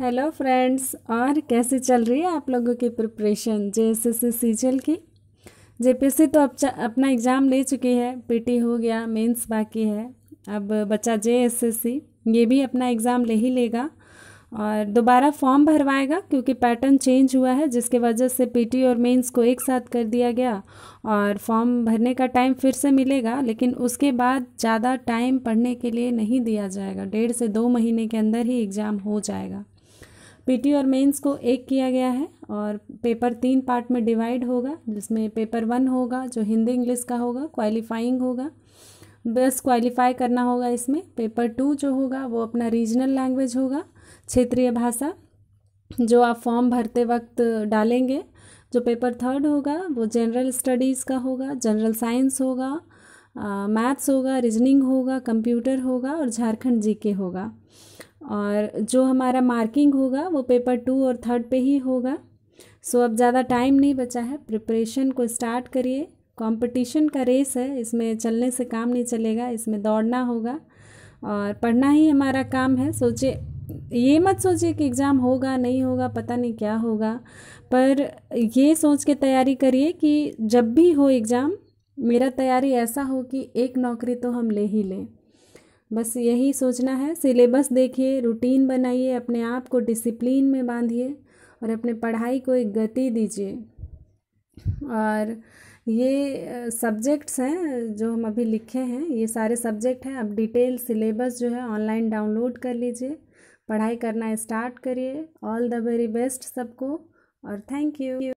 hello friends और कैसे चल रही है आप लोगों की preparation J S S C जल की सी तो अब अपना एग्ज़ाम ले चुकी है पीटी हो गया मेंस बाकी है अब बच्चा जे एस एस सी ये भी अपना एग्ज़ाम ले ही लेगा और दोबारा फॉर्म भरवाएगा क्योंकि पैटर्न चेंज हुआ है जिसके वजह से पीटी और मेंस को एक साथ कर दिया गया और फॉर्म भरने का टाइम फिर से मिलेगा लेकिन उसके बाद ज़्यादा टाइम पढ़ने के लिए नहीं दिया जाएगा डेढ़ से दो महीने के अंदर ही एग्ज़ाम हो जाएगा पीटी और मेंस को एक किया गया है और पेपर तीन पार्ट में डिवाइड होगा जिसमें पेपर वन होगा जो हिंदी इंग्लिश का होगा क्वालिफाइंग होगा बस क्वालिफाई करना होगा इसमें पेपर टू जो होगा वो अपना रीजनल लैंग्वेज होगा क्षेत्रीय भाषा जो आप फॉर्म भरते वक्त डालेंगे जो पेपर थर्ड होगा वो जनरल स्टडीज़ का होगा जनरल साइंस होगा मैथ्स होगा रीजनिंग होगा कंप्यूटर होगा और झारखंड जीके होगा और जो हमारा मार्किंग होगा वो पेपर टू और थर्ड पे ही होगा सो अब ज़्यादा टाइम नहीं बचा है प्रिपरेशन को स्टार्ट करिए कंपटीशन का रेस है इसमें चलने से काम नहीं चलेगा इसमें दौड़ना होगा और पढ़ना ही हमारा काम है सोचे ये मत सोचिए कि एग्ज़ाम होगा नहीं होगा पता नहीं क्या होगा पर ये सोच के तैयारी करिए कि जब भी हो एग्ज़ाम मेरा तैयारी ऐसा हो कि एक नौकरी तो हम ले ही लें बस यही सोचना है सिलेबस देखिए रूटीन बनाइए अपने आप को डिसिप्लिन में बांधिए और अपने पढ़ाई को एक गति दीजिए और ये सब्जेक्ट्स हैं जो हम अभी लिखे हैं ये सारे सब्जेक्ट हैं अब डिटेल सिलेबस जो है ऑनलाइन डाउनलोड कर लीजिए पढ़ाई करना स्टार्ट करिए ऑल द वेरी बेस्ट सबको और थैंक यू